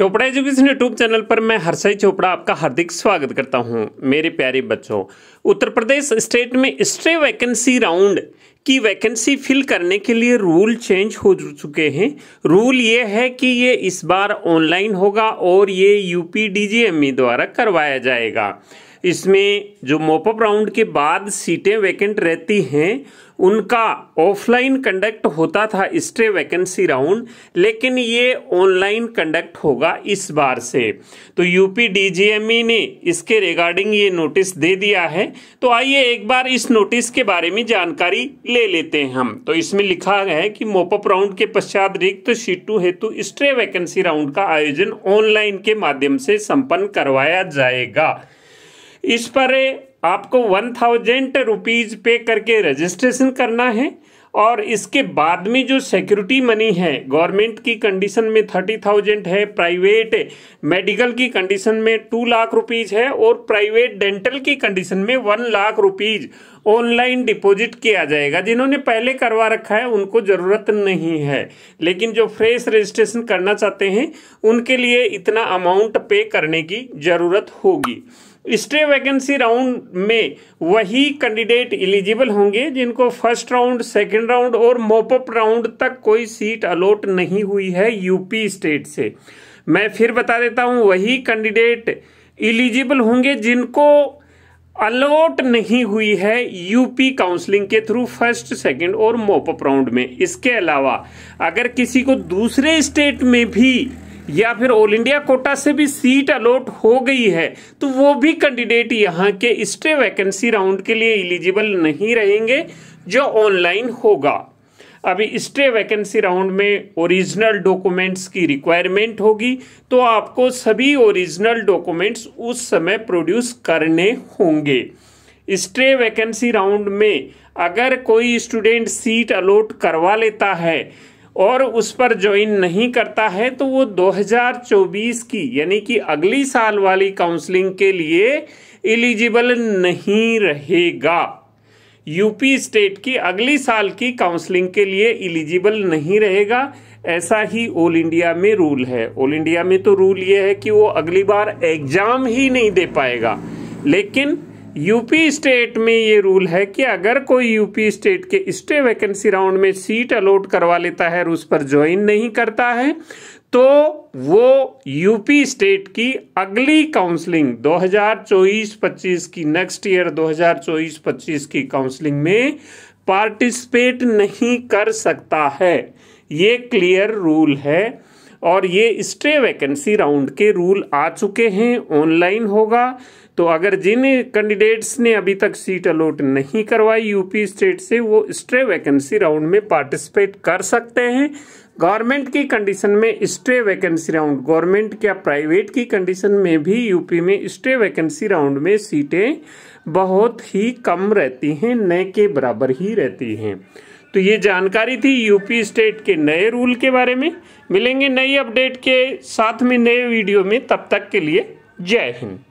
Chopra education YouTube channel पर मैं हर्षय चोपड़ा आपका हार्दिक स्वागत करता हूं मेरे प्यारे बच्चों उत्तर प्रदेश स्टेट में स्ट्रे वैकेंसी राउंड की वैकेंसी फिल करने के लिए रूल चेंज हो चुके हैं रूल ये है कि ये इस बार ऑनलाइन होगा और ये यूपी डीजीएमई e द्वारा करवाया जाएगा इसमें जो मोपअप राउंड के बाद सीटें वैकेंट रहती हैं उनका ऑफलाइन कंडक्ट होता था स्टे वैकेंसी राउंड लेकिन ये ऑनलाइन कंडक्ट होगा इस बार से तो यूपी डी e ने इसके रिगार्डिंग ये नोटिस दे दिया है तो आइए एक बार इस नोटिस के बारे में जानकारी ले लेते हैं हम तो इसमें लिखा है कि मोपअप राउंड के पश्चात रिक्त सीटू हेतु स्ट्रे वैकेंसी राउंड का आयोजन ऑनलाइन के माध्यम से संपन्न करवाया जाएगा इस पर आपको वन थाउजेंड रुपीज़ पे करके रजिस्ट्रेशन करना है और इसके बाद में जो सिक्योरिटी मनी है गवर्नमेंट की कंडीशन में थर्टी थाउजेंड है प्राइवेट मेडिकल की कंडीशन में टू लाख रुपीज़ है और प्राइवेट डेंटल की कंडीशन में one lakh rupees online deposit किया जाएगा जिन्होंने पहले करवा रखा है उनको ज़रूरत नहीं है लेकिन जो फ्रेश रजिस्ट्रेशन करना चाहते हैं उनके लिए इतना अमाउंट पे करने की ज़रूरत होगी स्टे वैकेंसी राउंड में वही कैंडिडेट एलिजिबल होंगे जिनको फर्स्ट राउंड सेकंड राउंड और मोपअप राउंड तक कोई सीट अलॉट नहीं हुई है यूपी स्टेट से मैं फिर बता देता हूं वही कैंडिडेट एलिजिबल होंगे जिनको अलॉट नहीं हुई है यूपी काउंसलिंग के थ्रू फर्स्ट सेकंड और मोपअप राउंड में इसके अलावा अगर किसी को दूसरे स्टेट में भी या फिर ऑल इंडिया कोटा से भी सीट अलॉट हो गई है तो वो भी कैंडिडेट यहाँ के स्टे वैकेंसी राउंड के लिए एलिजिबल नहीं रहेंगे जो ऑनलाइन होगा अभी स्टे वैकेंसी राउंड में ओरिजिनल डॉक्यूमेंट्स की रिक्वायरमेंट होगी तो आपको सभी ओरिजिनल डॉक्यूमेंट्स उस समय प्रोड्यूस करने होंगे स्टे वैकेंसी राउंड में अगर कोई स्टूडेंट सीट अलॉट करवा लेता है और उस पर ज्वाइन नहीं करता है तो वो 2024 की यानी कि अगली साल वाली काउंसलिंग के लिए एलिजिबल नहीं रहेगा यूपी स्टेट की अगली साल की काउंसलिंग के लिए इलिजिबल नहीं रहेगा ऐसा ही ऑल इंडिया में रूल है ऑल इंडिया में तो रूल ये है कि वो अगली बार एग्जाम ही नहीं दे पाएगा लेकिन यूपी स्टेट में ये रूल है कि अगर कोई यूपी स्टेट के स्टे वैकेंसी राउंड में सीट अलॉट करवा लेता है और उस पर ज्वाइन नहीं करता है तो वो यूपी स्टेट की अगली काउंसलिंग 2024-25 की नेक्स्ट ईयर 2024-25 की काउंसलिंग में पार्टिसिपेट नहीं कर सकता है ये क्लियर रूल है और ये स्टे वैकेंसी राउंड के रूल आ चुके हैं ऑनलाइन होगा तो अगर जिन कैंडिडेट्स ने अभी तक सीट अलॉट नहीं करवाई यूपी स्टेट से वो स्टे वैकेंसी राउंड में पार्टिसिपेट कर सकते हैं गवर्नमेंट की कंडीशन में स्ट्रे वैकेंसी राउंड गवर्नमेंट क्या प्राइवेट की कंडीशन में भी यूपी में स्ट्रे वैकेंसी राउंड में सीटें बहुत ही कम रहती हैं नए के बराबर ही रहती हैं तो ये जानकारी थी यूपी स्टेट के नए रूल के बारे में मिलेंगे नई अपडेट के साथ में नए वीडियो में तब तक के लिए जय हिंद